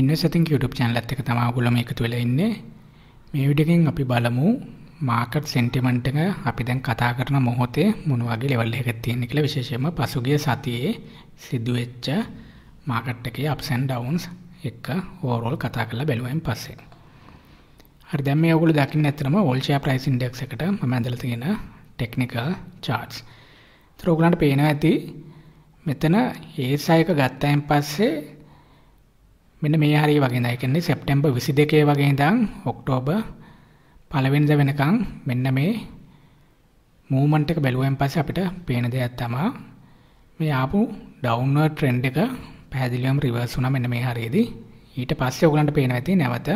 ඉන්නසතින් YouTube channel එකත් එක තමයි ඔයගොල්ලෝ මේකතු වෙලා ඉන්නේ. මේ වීඩියෝකින් අපි බලමු මාකට් sentiment එක අපි දැන් කතා කරන මොහොතේ මොන වගේ level එකක් තියෙන කියලා විශේෂයෙන්ම පසුගිය සතියේ සිදුවෙච්ච මාකට් එකේ ups and downs එක overall කතා කරලා බැලුවයින් පස්සේ. හරි දැන් මේ ඔයගොල්ලෝ දකින්න ඇත්තම all share price index එකට මම ඇඳලා තියෙන technical charts. ඒතර ඔයගලන්ට පේනවා ඇති මෙතන ASI එක ගත්තායින් පස්සේ මෙන්න මේ හරි වගේ දා කියන්නේ සැප්තැම්බර් 22 වගේ ඉඳන් ඔක්තෝබර් පළවෙනිද වෙනකන් මෙන්න මේ මූවමන්ට් එක බැලුවෙන් පස්සේ අපිට පේන දෙයක් තමයි මේ ආපු ඩවුන්වර්ඩ් ට්‍රෙන්ඩ් එක පැහැදිලිවම රිවර්ස් වුණා මෙන්න මේ හරියේදී ඊට පස්සේ ඔයගලන්ට පේනවා ඇති නැවත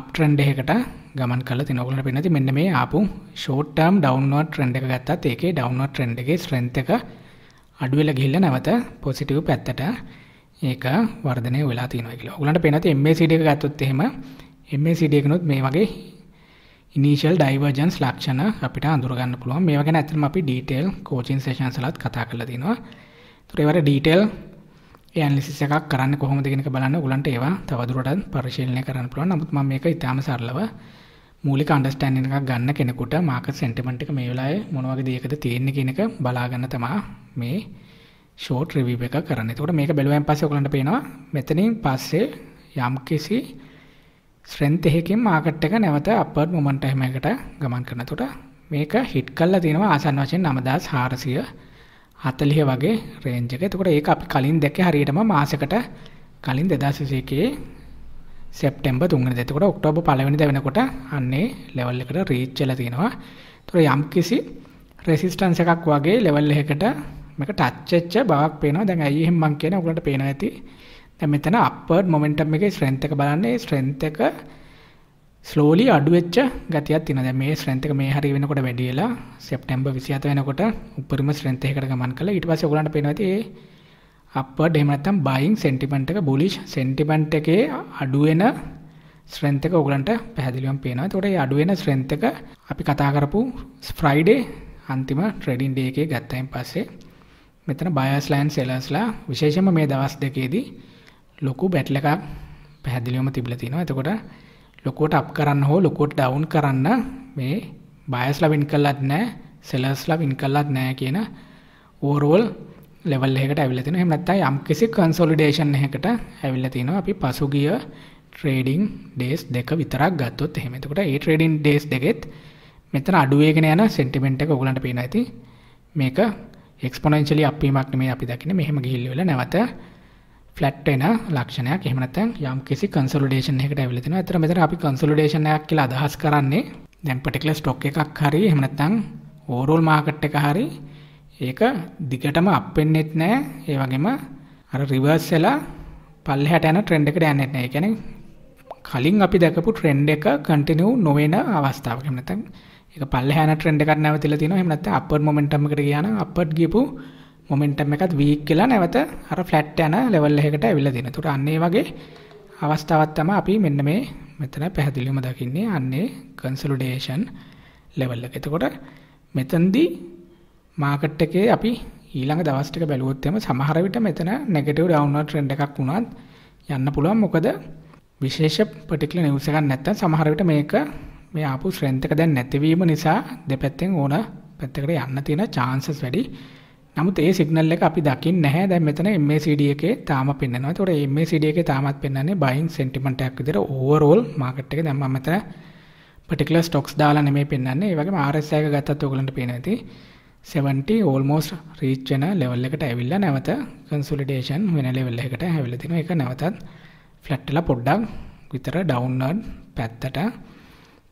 අප් ට්‍රෙන්ඩ් එකකට ගමන් කරලා තිනවා. ඔයගලන්ට පේනවා ඇති මෙන්න මේ ආපු ෂෝට් ටර්ම් ඩවුන්වර්ඩ් ට්‍රෙන්ඩ් එක ගත්තත් ඒකේ ඩවුන්වර්ඩ් ට්‍රෙන්ඩ් එකේ ස්ට්‍රෙන්ත් එක අඩු වෙලා ගිහිල්ලා නැවත පොසිටිව් පැත්තට ඒක වර්ධනය වෙලා තියෙනවා කියලා. ඔයගලන්ට පේන තියෙන්නේ MACD එක ගත්තොත් එහෙම MACD එකනොත් මේ වගේ ඉනිෂියල් ඩයිවර්ජන්ස් ලක්ෂණ අපිට අඳුර ගන්න පුළුවන්. මේවා ගැන ඇත්තටම අපි ඩීටේල් කෝචින් සෙෂන්ස් වලත් කතා කරලා තිනවා. ඒතර ඒවට ඩීටේල් ඒ ඇනලිසිස් එකක් කරන්න කොහොමද කියන එක බලන්න ඔයගලන්ට ඒවා තවදුරටත් පරිශීලනය කරන්න පුළුවන්. නමුත් මම මේක ඉතාම සරලව මූලික අන්ඩස්ටෑන්ඩින් එකක් ගන්න කෙනෙකුට මාකට් සෙන්ටිමන්ට් එක මේ වෙලාවේ මොන වගේ දේකද තියෙන්නේ කියන එක බලා ගන්න තමයි මේ ෂෝට් රිවීව එක කරන්න තකොට මේක බැලුවන් පස්ස ඔකලට පේනවා මෙතනින් පස්සේ යම් කිසි ශ්‍රෙන්තයකින් මාකට් එක නැවත අපර් මොමන්ට හමකට ගමන් කරන තොට මේක හිට් කල්ලා තියෙනවා ආසන් වශයෙන් නමදස් හාරසිය හතලිය වගේ රේන්ජක තකොට ඒ අපි කලින් දෙක හරියටම මාසකට කලින් දෙදශසයකයේ සෙප්ටෙම්බ තුන්ගෙන දෙතකොට ඔක්ටෝබ පලවෙනි දෙවෙනකොට අන්නේ ලෙවල් එකට රීච්චල තියෙනවා තොර යම් කිසි රෙසිස්ටන්ස එකක් වගේ ලෙවල් එකට මේක ටච් වෙච්ච බවක් පේනවා. දැන් ඇයි එහෙම මං කියන්නේ ඔයගලන්ට පේන ඇති. දැන් මෙතන අප්වර්ඩ් මොමන්ටම් එකේ ස්ට්‍රෙන්ත් එක බලන්නේ ස්ට්‍රෙන්ත් එක ස්ලෝලි අඩු වෙච්ච ගතියක් තියෙනවා. දැන් මේ ස්ට්‍රෙන්ත් එක මේ හරිය වෙනකොට වැඩි වෙලා සැප්තැම්බර් 27 වෙනකොට උඩරිම ස්ට්‍රෙන්ත් එකකට ගමන් කළා. ඊට පස්සේ ඔයගලන්ට පේනවා ඇති ඒ අප්වර්ඩ් එහෙම නැත්නම් බයින් සෙන්ටිමන්ට් එක බුලිෂ් සෙන්ටිමන්ට් එකේ අඩු වෙන ස්ට්‍රෙන්ත් එක ඔයගලන්ට පැහැදිලිවම පේනවා. ඒතකොට මේ අඩු වෙන ස්ට්‍රෙන්ත් එක අපි කතා කරපු ෆ්‍රයිඩේ අන්තිම ට්‍රේඩින් ඩේ එකේ ගත්තයින් පස්සේ මෙතන බයස් ලයින් සෙලර්ස්ලා විශේෂයෙන්ම මේ දවස් දෙකේදී ලොකු බැටල් එකක් පැහැදිලිවම තිබිලා තියෙනවා. එතකොට ලොකුවට අප් කරන්න හෝ ලොකුවට ඩවුන් කරන්න මේ බයස්ලා වින් කළත් නැහැ, සෙලර්ස්ලා වින් කළත් නැහැ කියන ඕවර්ඕල් ලෙවල් එකට ඇවිල්ලා තිනවා. එහෙම නැත්නම් යම් කිසි කන්සොලිඩේෂන් එකකට ඇවිල්ලා තිනවා. අපි පසුගිය ට්‍රේඩින් ඩේස් දෙක විතරක් ගත්තොත් එහෙම. එතකොට ඒ ට්‍රේඩින් ඩේස් දෙකෙත් මෙතන අඩුවේගෙන යන සෙන්ටිමන්ට් එක ඔයගලන්ට පේනවා ඇති. මේක එක්ස්පොනන්ශලි අපීමක් නෙමෙයි අපි දකින්නේ මෙහෙම ගිහිල්ලා වෙලා නැවත ෆ්ලැට් වෙන ලක්ෂණයක් එහෙම නැත්නම් යම් කිසි කන්සොලිඩේෂන් එකකට ඇවිල්ලා තිනවා. ඇත්තට මෙතන අපි කන්සොලිඩේෂන් එකක් කියලා අදහස් කරන්නේ දැන් පර්ටිකියුලර් ස්ටොක් එකක් හරි එහෙම නැත්නම් ඕවරෝල් මාකට් එක හරි ඒක දිගටම අප් වෙන්නෙත් නැහැ. ඒ වගේම අර රිවර්ස් වෙලා පල්ලෙහාට යන ට්‍රෙන්ඩ් එකට යන්නෙත් නැහැ. ඒ කියන්නේ කලින් අපි දැකපු ට්‍රෙන්ඩ් එක කන්ටිනියු නොවන අවස්ථාවක්. එහෙම නැත්නම් පල්ලහන ට්‍රෙන්ඩ් එකක් නැවතිලා තියෙනවා එහෙම නැත්නම් අප්වර්ඩ් මොමන්ටම් එකට ගියා නම් අප්වර්ඩ් ගියපු මොමන්ටම් එකත් වීක් කියලා නැවත අර ෆ්ලැට් යන ලෙවල් එකකට ඇවිල්ලා තියෙනවා. ඒතර අන්න ඒ වගේ අවස්ථාවක් තමයි අපි මෙන්න මේ මෙතන පැහැදිලිවම දකින්නේ අන්නේ කන්සොලිඩේෂන් ලෙවල් එක. එතකොට මෙතනදී මාකට් එකේ අපි ඊළඟ දවස් ටික බැලුවොත් එම සමහර විට මෙතන නෙගටිව් ඩවුන්වර්ඩ් ට්‍රෙන්ඩ් එකක් වුණත් යන්න පුළුවන් මොකද විශේෂ පටික්ල නිවස එකක් නැත්තම් සමහර විට මේක මේ ආපු ස්ට්‍රෙන්ත් එක දැන් නැතිවීම නිසා දෙපැත්තෙන් ඕන පැත්තකට යන්න තියෙන chances වැඩි. නමුත් ඒ සිග්නල් එක අපි දකින්නේ නැහැ. දැන් මෙතන MACD එකේ තාම පෙන්නනවා. ඒතකොට MACD එකේ තාමත් පෙන්නන්නේ buying sentiment එකක් විදිහට overall market එකේ දැන් මම මෙතන particular stocks දාලා නෙමෙයි පෙන්නන්නේ. ඒ වගේම RSI එක ගත්තත් ඔයගලන්ට පේනවා ඇති. 70 almost reach වෙන level එකට ඇවිල්ලා නැවත consolidation වෙන level එකකට ඇවිල්ලා තිනවා. ඒක නැවතත් flat වෙලා පොඩ්ඩක් විතර downward පැත්තට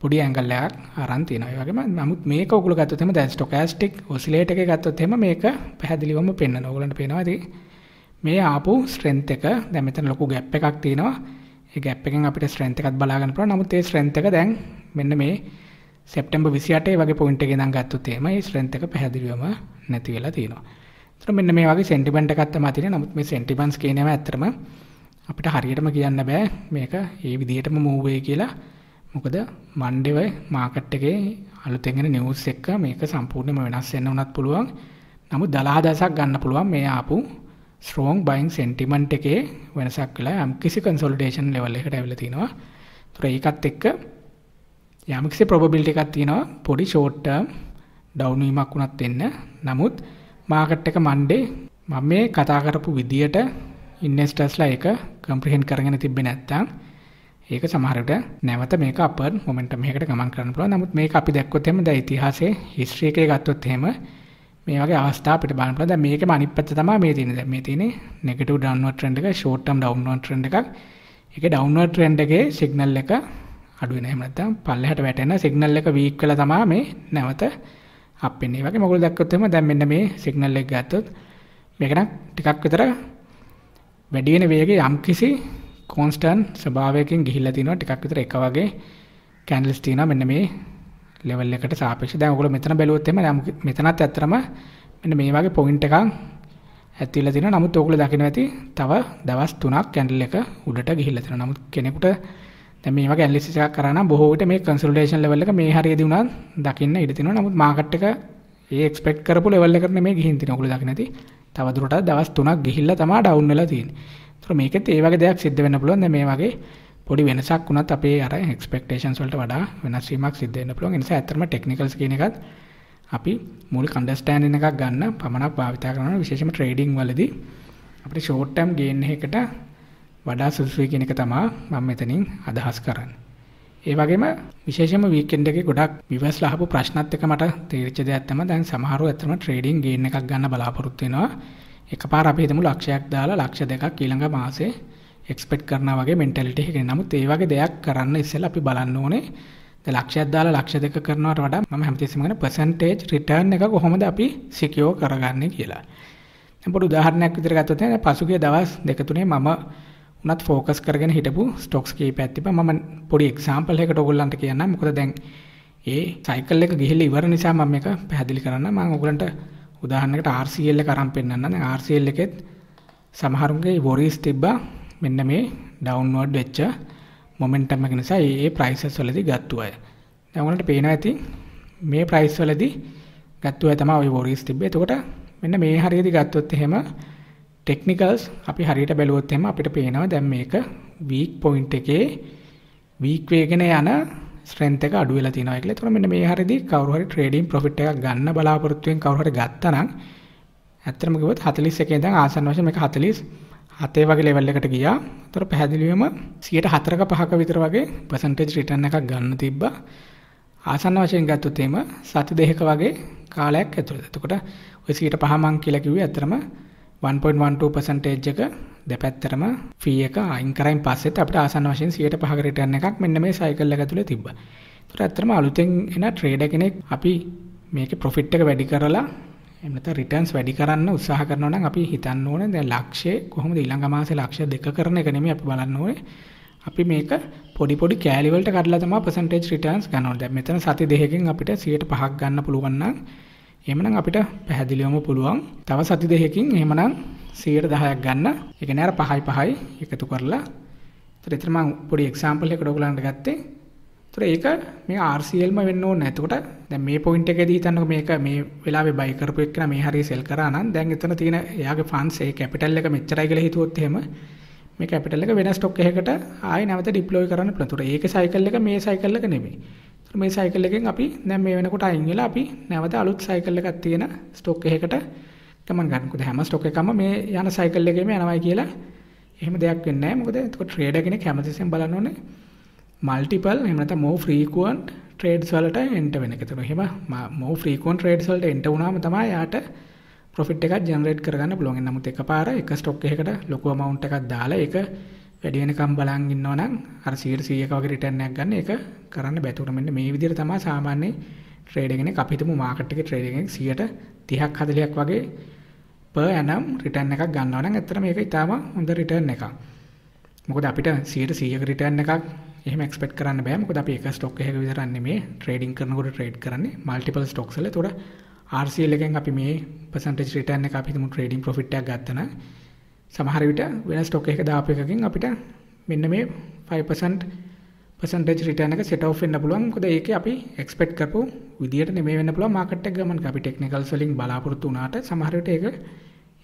පොඩි ඇන්ගල් එකක් අරන් තියෙනවා. ඒ වගේම නමුත් මේක ඔගොල්ලෝ ගත්තොත් එහෙම දැන් ස්ටොකාස්ටික් ඔසිලේටර් එක ගත්තොත් එහෙම මේක පැහැදිලිවම පෙන්වනවා. ඔයගලන්ට පේනවා ඉතින් මේ ආපු ස්ට්‍රෙන්ත් එක දැන් මෙතන ලොකු ගැප් එකක් තියෙනවා. ඒ ගැප් එකෙන් අපිට ස්ට්‍රෙන්ත් එකත් බලා ගන්න පුළුවන්. නමුත් ඒ ස්ට්‍රෙන්ත් එක දැන් මෙන්න මේ සැප්තැම්බර් 28 වගේ පොයින්ට් එකේ ඉඳන් ගත්තොත් එහෙම මේ ස්ට්‍රෙන්ත් එක පැහැදිලිවම නැති වෙලා තියෙනවා. ඒතර මෙන්න මේ වගේ සෙන්ටිමන්ට් එකක් තමයි තියෙන්නේ. නමුත් මේ සෙන්ටිමන්ට්ස් කියන ඒවා ඇත්තටම අපිට හරියටම කියන්න බෑ මේක ඒ විදිහටම මූව් වෙයි කියලා. මොකද මණ්ඩේව මාකට් එකේ අලුතෙන් එන නිවුස් එක්ක මේක සම්පූර්ණයෙන්ම වෙනස් වෙන්න උනත් පුළුවන්. නමුත් 12 දශක් ගන්න පුළුවන් මේ ආපු strong buying sentiment එකේ වෙනසක් වෙලා යම්කිසි consolidation level එකට ඇවිල්ලා තිනවා. ඒතර ඒකත් එක්ක යම්කිසි probability එකක් තියෙනවා පොඩි short term down වීමක් උනත් වෙන්න. නමුත් මාකට් එක මණ්ඩේ මම මේ කතා කරපු විදියට ඉන්වෙස්ටර්ස්ලා ඒක කම්ප්‍රිහෙන්ඩ් කරගෙන තිබ්බේ නැත්නම් ඒක සමහරට නැවත මේක අපර් මොමන්ටම් එකකට ගමන් කරන්න පුළුවන්. නමුත් මේක අපි දැක්කොත් එහෙම දැන් ඉතිහාසයේ හිස්ටරි එකේ ගත්තොත් එහෙම මේ වගේ අවස්ථා අපිට බලන්න පුළුවන්. දැන් මේකෙම අනිත් පැත්ත තමයි මේ තියෙන්නේ. දැන් මේ තියෙන්නේ නෙගටිව් ඩවුන්වර්ඩ් ට්‍රෙන්ඩ් එක, ෂෝට් ටර්ම් ඩවුන්වර්ඩ් ට්‍රෙන්ඩ් එකක්. ඒකේ ඩවුන්වර්ඩ් ට්‍රෙන්ඩ් එකේ සිග්නල් එක අඩු වෙන. එහෙම නැත්නම් පල්ලෙහාට වැටෙන සිග්නල් එක වීක් වෙලා තමයි මේ නැවත අප් වෙන්නේ. ඒ වගේ මොකද දැක්කොත් එහෙම දැන් මෙන්න මේ සිග්නල් එක ගත්තොත් මේක නම් ටිකක් විතර වැඩි වෙන වේගයේ යම්කිසි කෝන්ස්ටන් ස්වභාවයකින් ගිහිල්ලා තිනවා ටිකක් විතර එක වගේ කැන්ඩල්ස් තිනවා මෙන්න මේ ලෙවල් එකට සාපේක්ෂව දැන් ඔයගොල්ලෝ මෙතන බැලුවොත් එහෙම මෙතනත් ඇත්තරම මෙන්න මේ වගේ පොයින්ට් එකක් ඇති වෙලා තිනවා නමුත් ඔයගොල්ලෝ දකින්න ඇති තව දවස් 3ක් කැන්ඩල් එක උඩට ගිහිල්ලා තිනවා නමුත් කෙනෙකුට දැන් මේ වගේ ඇනලිසිස් එකක් කරා නම් බොහෝ විට මේ කන්සල්ටේෂන් ලෙවල් එක මේ හරියදී වුණා දකින්න ඉඩ තිනවා නමුත් මාකට් එක ඒ එක්ස්පෙක්ට් කරපු ලෙවල් එකට නෙමෙයි ගිහින් තිනවා ඔයගොල්ලෝ දකින්න ඇති තවදුරටත් දවස් 3ක් ගිහිල්ලා තමයි ඩවුන් වෙලා තියෙන්නේ ඒතර මේකෙත් ඒ වගේ දෙයක් සිද්ධ වෙන්න පුළුවන්. මේ වගේ පොඩි වෙනසක් වුණත් අපේ අර එක්ස්පෙක්ටේෂන්ස් වලට වඩා වෙනස් වීමක් සිද්ධ වෙන්න පුළුවන්. ඒ නිසා ඇත්තටම ටෙක්නිකල්ස් කියන එකත් අපි මුල් කන්ඩස්ටෑන්ඩින් එකක් ගන්න පමණක් භාවිතා කරනවා විශේෂම ට්‍රේඩිං වලදී අපිට ෂෝට් ටර්ම් ගේන් එකකට වඩා සුදුසුයි කියන එක තමයි මම මෙතනින් අදහස් කරන්නේ. ඒ වගේම විශේෂම වීකෙන්ඩ් එකේ ගොඩක් විවර්ස් ලහපු ප්‍රශ්නත් එක මට තේරිච්ච දෙයක් තමයි දැන් සමහරව ඇත්තම ට්‍රේඩිං ගේන් එකක් ගන්න බලාපොරොත්තු වෙනවා. එකපාර අපි හිතමු ලක්ෂයක් දාලා ලක්ෂ දෙකක් ඊළඟ මාසේ එක්ස්පෙක්ට් කරනවා වගේ මෙන්ටැලිටි එකකින්. නමුත් ඒ වගේ දෙයක් කරන්න ඉස්සෙල්ලා අපි බලන්න ඕනේ ලක්ෂයක් දාලා ලක්ෂ දෙක කරනවට වඩා මම හැමතිස්සෙම කියන percentage return එක කොහොමද අපි secure කරගන්නේ කියලා. දැන් පොඩි උදාහරණයක් විදිහට ගත්තොත් නේ පසුගිය දවස් දෙක තුනේ මම උනත් ફોකස් කරගෙන හිටපු ස්ටොක්ස් කීපයක් තිබ්බා. මම පොඩි example එකකට ඔයගොල්ලන්ට කියන්නම්. මොකද දැන් ඒ සයිකල් එක ගිහිල්ලා ඉවර නිසා මම මේක පැහැදිලි කරන්න. මම ඔයගොල්ලන්ට උදාහරණයකට RCL එක අරන් පෙන්නන්න. දැන් RCL එකෙත් සමහරුන්ගේ වොරීස් තිබ්බා මෙන්න මේ ඩවුන්වර්ඩ් වෙච්ච මොමන්ටම් එක නිසා ඒ ප්‍රයිසස් වලදී ගත්තු අය. දැන් ඔයාලට පේනවා ඇති මේ ප්‍රයිස් වලදී ගත්තු අය තමයි ওই වොරීස් තිබ්බේ. එතකොට මෙන්න මේ හරියදී ගත්තොත් එහෙම ටෙක්නිකල්ස් අපි හරියට බැලුවොත් එහෙම අපිට පේනවා දැන් මේක වීක් පොයින්ට් එකේ වීක් වේගන යන ස්ට්‍රෙන්ත් එක අඩු වෙලා තියෙනවා කියලා. ඒතකොට මෙන්න මේ හැරෙදි කවුරු හරි ට්‍රේඩින් ප්‍රොෆිට් එකක් ගන්න බලාපොරොත්තුෙන් කවුරු හරි ගත්තා නම් ඇත්තටම කිව්වොත් 41 ඉඳන් ආසන්න වශයෙන් මේක 47 වගේ ලෙවල් එකට ගියා. ඒතකොට පැහැදිලිවම 104ක 5ක විතර වගේ percentage return එකක් ගන්න තිබ්බා. ආසන්න වශයෙන් ගත්තොත් එහෙම සති දෙකක වගේ කාලයක් ඇතුළත. එතකොට ඔය 105 මං කියලා කිව්වේ ඇත්තටම 1.12 පසන්ටේජ් එක දෙපැත්තරම ෆී එක අයින් කරයින් පස්සෙත් අපිට ආසන්න වශයෙන් 105ක රිටර්න් එකක් මෙන්න මේ සයිකල් එක ඇතුලේ තිබ්බා. ඒතර ඇත්තටම අලුතෙන් එන ට්‍රේඩර් කෙනෙක් අපි මේකේ ප්‍රොෆිට් එක වැඩි කරලා එහෙම නැත්නම් රිටර්න්ස් වැඩි කරන්න උත්සාහ කරනවා නම් අපි හිතන්න ඕනේ දැන් ලක්ෂය කොහොමද ඊළඟ මාසේ ලක්ෂය දෙක කරන එක නෙමෙයි අපි බලන්න ඕනේ. අපි මේක පොඩි පොඩි කෑලි වලට කඩලා තමයි percentage returns ගන්න ඕනේ. දැන් මෙතන සති දෙකකින් අපිට 105ක් ගන්න පුළුවන් නම් එමනම් අපිට පැහැදිලිවම පුළුවන් තව සති දෙකකින් එහෙමනම් 110ක් ගන්න. ඒ කියන්නේ අර 5යි 5යි එකතු කරලා. ඒතර ඊතර මම පොඩි එක්සැම්පල් එකකට ඔයගලන්ට ගත්තේ. ඒතර ඒක මේ RCL ම වෙන්න ඕනේ. එතකොට දැන් මේ පොයින්ට් එකේදී හිතන්නකෝ මේක මේ වෙලාවේ බයි කරපු එක්කන මේ හරිය සෙල් කරා නම් දැන් එතන තියෙන එයාගේ ෆන්ඩ්ස් ඒ කැපිටල් එක මෙච්චරයි කියලා හිතුවොත් එහෙම මේ කැපිටල් එක වෙන ස්ටොක් එකකට ආයෙ නැවත ඩිප්ලොයි කරන්න පුළුවන්. ඒතර ඒකේ සයිකල් එක මේ සයිකල් එක නෙමෙයි. මේ සයිකල් එකෙන් අපි දැන් මේ වෙනකොට අයින් වෙලා අපි නැවත අලුත් සයිකල් එකක් තියෙන ස්ටොක් එකකට ගමන් ගන්න. මොකද හැම ස්ටොක් එකක්ම මේ යන සයිකල් එකේම යනවායි කියලා එහෙම දෙයක් වෙන්නේ නැහැ. මොකද එතකොට ට්‍රේඩර් කෙනෙක් හැමතිස්සෙම බලන්න ඕනේ මල්ටිපල් එහෙම නැත්නම් more frequent trades වලට enter වෙන එක. එතකොට එහෙම more frequent trades වලට enter වුණාම තමයි යාට profit එකක් generate කරගන්න පුළුවන්. නමුත් එකපාර එක stock එකකට ලොකු amount එකක් දාලා ඒක වැඩි වෙනකම් බලන් ඉන්නවනම් අර 100ක වගේ රිටර්න් එකක් ගන්න ඒක කරන්න බැතුර මෙන්න මේ විදිහට තමයි සාමාන්‍ය ට්‍රේඩ් එකනේ අපි හිතමු මාකට් එකේ ට්‍රේඩ් එකෙන් 130ක් 40ක් වගේ per annum රිටර්න් එකක් ගන්නවා නම් ඇත්තට මේක ඉතාම හොඳ රිටර්න් එකක්. මොකද අපිට 100ක රිටර්න් එකක් එහෙම එක්ස්පෙක්ට් කරන්න බෑ. මොකද අපි එක ස්ටොක් එකක විතරක් නෙමෙයි ට්‍රේඩින් කරනකොට ට්‍රේඩ් කරන්නේ মালටිපල් ස්ටොක්ස් වල. ඒතකොට RCL එකෙන් අපි මේ percentage return එක අපි හිතමු trading profit එකක් ගත්තා නම් සමහර විට වෙන ස්ටොක් එකක දාපු එකකින් අපිට මෙන්න මේ 5% percentage return එක set off වෙන්න පුළුවන්. මොකද ඒකේ අපි expect කරපු විදියට නෙමෙයි වෙන්න පුළුවන් market එක ගමන් අපි technicals වලින් බලාපොරොත්තු වුණාට සමහර විට ඒක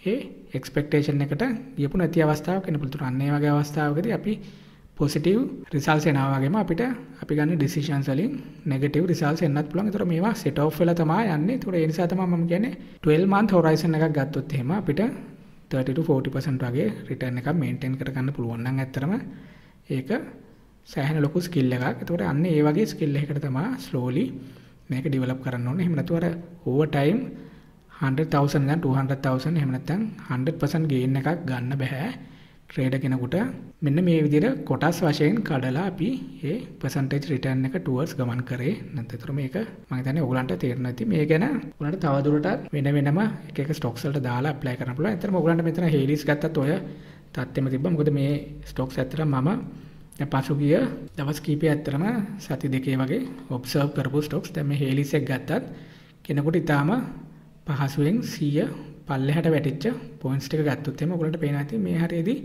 ඒ expectation එකට ගියපු නැති අවස්ථාවක් වෙන පුළුවන්. අන්න ඒ වගේ අවස්ථාවකදී අපි පොසිටව් රිසල්ස් එනවාගේම අපිට අපි ගන්න ඩිසිෂන් වලින් නෙගටව රිසල්ස් එන්නත් පුළන් තර මේවා සෙටෝ් වෙල තමා යන්න තුර එනිසා තම ම ගැන 12 මන්ත හෝරයිසන එකක් ගත්තොත් හෙම අපිට 30 40% වගේ රිටර්න් එකක් මේන්ටේන් කරගන්න පුළුවන් නම් ඇත්තටම ඒක සෑහෙන ලොකු ස්කිල් එකක්. ඒතකොට අන්න ඒ වගේ ස්කිල් එකකට තමයි slowly මේක develop කරන්න ඕනේ. එහෙම නැතුව අර over time 100000 ඉඳන් 200000 එහෙම නැත්නම් 100% gain එකක් ගන්න බෑ. ට්‍රේඩ කෙනකුට මෙන්න මේ විදිර කොටස් වශයෙන් කඩලා අපි ඒ පසන්ටේජ් රිටන් එක ටුවර්ස් ගමන් කරේ නැතතර මේක මගතන ඔගලන්ට තේරනති මේ ගැන උනට තවදුරට වෙන වෙනම එක ස්ටොක්සල්ට දාලා ප්ලෑ කරනපුල ඇතර ඔගලන්ට මෙතන හෙලිස් ගත්තත් ඔය තත්ත්ෙම තිබ මුොද මේ ස්ටොක්ස් ඇතර මම පසුගිය දවස් කීපය ඇත්තරම සති දෙකේ වගේ ඔබ්සර්් කරපු ස්ටොක්ස් තැම හෙලිසෙක් ගත්තත් කෙනකුට ඉතාම පහසුවෙන් සීය පල්ලෙහාට වැටිච්ච පොයින්ට්ස් ටික ගත්තොත් එහෙම ඔයගලන්ට පේනවා ඇති මේ හරියේදී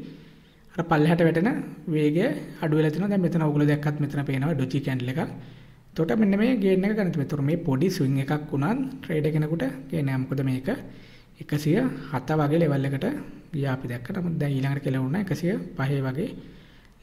අර පල්ලෙහාට වැටෙන වේගය අඩු වෙලා තිනවා දැන් මෙතන ඔයගොල්ලෝ දැක්කත් මෙතන පේනවා ඩොචි කැන්ඩල් එකක් එතකොට මෙන්න මේ ගේන් එක ගණිත මෙතන මේ පොඩි ස්විං එකක් උනත් ට්‍රේඩර් කෙනෙකුට ගේනවා මොකද මේක 107 වගේ ලෙවල් එකට ගියා අපි දැක්කට නමුත් දැන් ඊළඟට කෙලවුණා 105 වගේ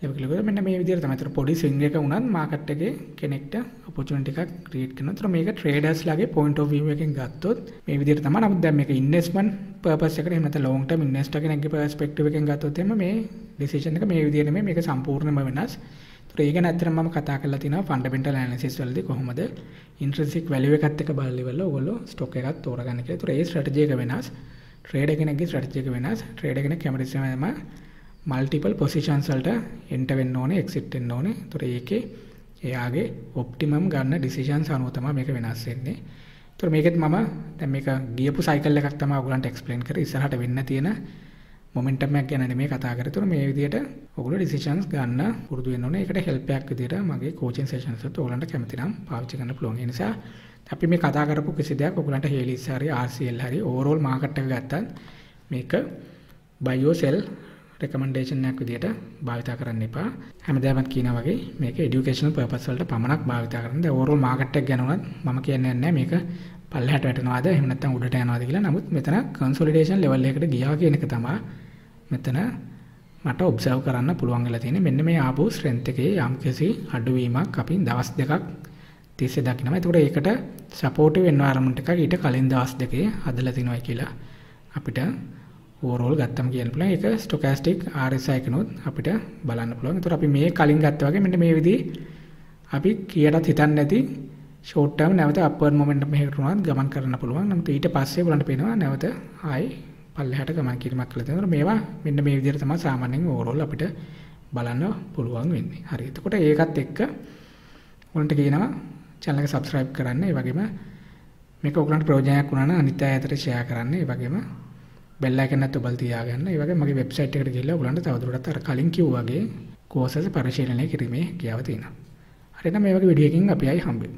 ඒකලක මෙන්න මේ විදිහට තමයි. ඒතර පොඩි ස්විංග් එක වුණත් මාකට් එකේ කෙනෙක්ට ඔපචුනිටි එකක් ක්‍රියේට් කරනවා. ඒතර මේක ට්‍රේඩර්ස්ලාගේ point of view එකෙන් ගත්තොත් මේ විදිහට තමයි. නමුත් දැන් මේක investment purpose එකට එහෙම නැත්නම් long term investor කෙනෙක්ගේ perspective එකෙන් ගත්තොත් එහෙම මේ decision එක මේ විදිහට නෙමෙයි මේක සම්පූර්ණයෙන්ම වෙනස්. ඒතර ඒක නැත්තරම මම කතා කරලා තිනවා fundamental analysis වලදී කොහොමද intrinsic value එකත් එක්ක බලලා ඉවරලා ඔයගොල්ලෝ stock එකක් තෝරගන්න කියලා. ඒතර ඒ strategy එක වෙනස්. trade කෙනෙක්ගේ strategy එක වෙනස්. trade කෙනෙක් කැමති සමයම මල්ටිපල් පොසිෂන්ස් වලට එන්ටර් වෙන්න ඕනේ එක්සිට් වෙන්න ඕනේ. ඒතර ඒකේ එයාගේ ඔප්ටිමම් ගන්න ඩිසිෂන්ස් අනුව තමයි මේක වෙනස් වෙන්නේ. ඒතර මේකෙත් මම දැන් මේක ගියපු සයිකල් එකක් තමයි ඔයගලන්ට එක්ස්ප්ලেইন කරේ. ඉස්සරහට වෙන්න තියෙන මොමෙන්ටම් එකක් ගැන මේ කතා කරේ. ඒතර මේ විදිහට ඔයගොල්ලෝ ඩිසිෂන්ස් ගන්න පුරුදු වෙන්න ඕනේ. ඒකට help එකක් විදිහට මගේ coaching sessions වලට ඔයගලන්ට කැමති නම් පාවිච්චි කරන්න පුළුවන්. ඒ නිසා අපි මේ කතා කරපු කිසි දෙයක් ඔයගලන්ට හේලිස් හරි RCL හරි ඕවරෝල් මාකට් එක ගත්තත් මේක බයෝ සෙල් රෙකමන්ඩේෂන්යක් විදිහට භාවිතා කරන්න එපා. හැමදාමත් කියනා වගේ මේක এඩියුකේෂනල් පර්පස් වලට පමණක් භාවිතා කරන්න. දැන් ඕවරෝල් මාකට් එක ගැන උනත් මම කියන්නේ නැහැ මේක පල්ලෙහාට වැටෙනවාද එහෙම නැත්නම් උඩට යනවාද කියලා. නමුත් මෙතන කන්සොලිඩේෂන් ලෙවල් එකකට ගියා කියන එක තමයි මෙතන මට ඔබ්සර්ව් කරන්න පුළුවන් වෙලා තියෙන්නේ. මෙන්න මේ ආපු ස්ට්‍රෙන්ත් එකේ යම්කිසි අඩුවීමක් අපි දවස් දෙකක් තිස්සේ දකිනවා. ඒකට ඒකට සපෝටිව් එන්වයරන්මන්ට් එකක් ඊට කලින් දවස් දෙකේ හදලා තිනවයි කියලා අපිට ඕරෝල් ගත්තම කියන පුළුවන් ඒක ස්ටොකාස්ටික් RSI එකනොත් අපිට බලන්න පුළුවන්. ඒතර අපි මේ කලින් ගත්තා වගේ මෙන්න මේ විදිහේ අපි කීයටත් හිතන්නේ නැති short term නැවත upward momentum එකකට උනත් ගමන් කරන්න පුළුවන්. නමුත් ඊට පස්සේ බලන්න පේනවා නැවත ආයි පල්ලෙහාට ගමන් කිරීමක් කියලා තියෙනවා. මේවා මෙන්න මේ විදිහට තමයි සාමාන්‍යයෙන් ඕරෝල් අපිට බලන්න පුළුවන් වෙන්නේ. හරි. එතකොට ඒකත් එක්ක ඔන්නට කියනවා channel එක subscribe කරන්න. ඒ වගේම මේක ඔයගලන්ට ප්‍රයෝජනයක් වුණා නම් අනිත් අයට ෂෙයා කරන්න. ඒ වගේම බෙල් අයිකන් එකත් ඔබලා තියාගන්න. ඒ වගේ මගේ වෙබ්සයිට් එකට ගිහිල්ලා ඔයගලන්ට තවදුරටත් අර කලින් කිව්වා වගේ කෝසස් පරිශීලනය කිරීමේ හැකියාව තියෙනවා. හරි එහෙනම් මේ වගේ වීඩියෝ එකකින් අපි ආයි හම්බෙමු.